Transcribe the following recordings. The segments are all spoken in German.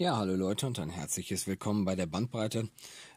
Ja, hallo Leute und ein herzliches Willkommen bei der Bandbreite.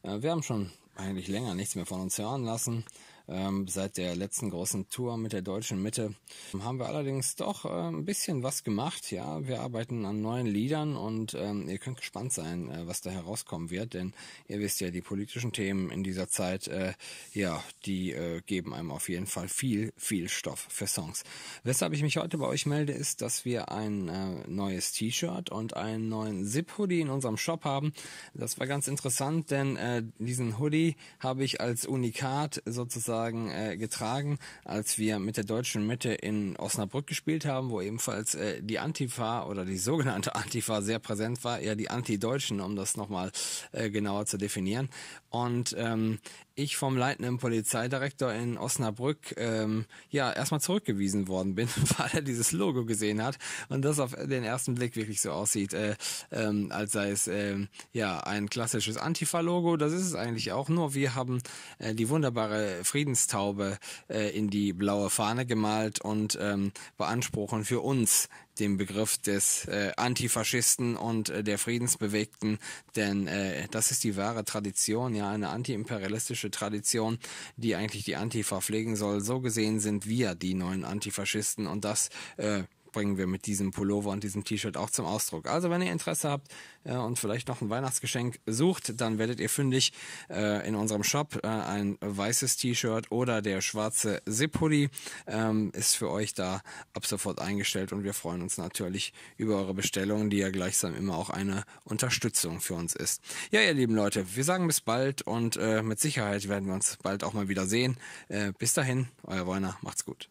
Äh, wir haben schon eigentlich länger nichts mehr von uns hören lassen. Ähm, seit der letzten großen Tour mit der deutschen Mitte haben wir allerdings doch äh, ein bisschen was gemacht. Ja, wir arbeiten an neuen Liedern und ähm, ihr könnt gespannt sein, äh, was da herauskommen wird, denn ihr wisst ja, die politischen Themen in dieser Zeit, äh, ja, die äh, geben einem auf jeden Fall viel, viel Stoff für Songs. Weshalb ich mich heute bei euch melde, ist, dass wir ein äh, neues T-Shirt und einen neuen Zip-Hoodie in unserem Shop haben. Das war ganz interessant, denn äh, diesen Hoodie habe ich als Unikat sozusagen sozusagen äh, getragen, als wir mit der deutschen Mitte in Osnabrück gespielt haben, wo ebenfalls äh, die Antifa oder die sogenannte Antifa sehr präsent war, eher die Anti-Deutschen, um das nochmal äh, genauer zu definieren. Und ähm, ich vom leitenden Polizeidirektor in Osnabrück ähm, ja erstmal zurückgewiesen worden bin, weil er dieses Logo gesehen hat und das auf den ersten Blick wirklich so aussieht, äh, ähm, als sei es äh, ja ein klassisches Antifa-Logo. Das ist es eigentlich auch, nur wir haben äh, die wunderbare Frieden Friedenstaube äh, in die blaue Fahne gemalt und ähm, beanspruchen für uns den Begriff des äh, Antifaschisten und äh, der Friedensbewegten, denn äh, das ist die wahre Tradition, ja eine antiimperialistische Tradition, die eigentlich die Antifa pflegen soll. So gesehen sind wir die neuen Antifaschisten und das äh, bringen wir mit diesem Pullover und diesem T-Shirt auch zum Ausdruck. Also wenn ihr Interesse habt äh, und vielleicht noch ein Weihnachtsgeschenk sucht, dann werdet ihr fündig äh, in unserem Shop. Äh, ein weißes T-Shirt oder der schwarze Zip-Hoodie ähm, ist für euch da ab sofort eingestellt und wir freuen uns natürlich über eure Bestellungen, die ja gleichsam immer auch eine Unterstützung für uns ist. Ja, ihr lieben Leute, wir sagen bis bald und äh, mit Sicherheit werden wir uns bald auch mal wieder sehen. Äh, bis dahin, euer Weiner, macht's gut.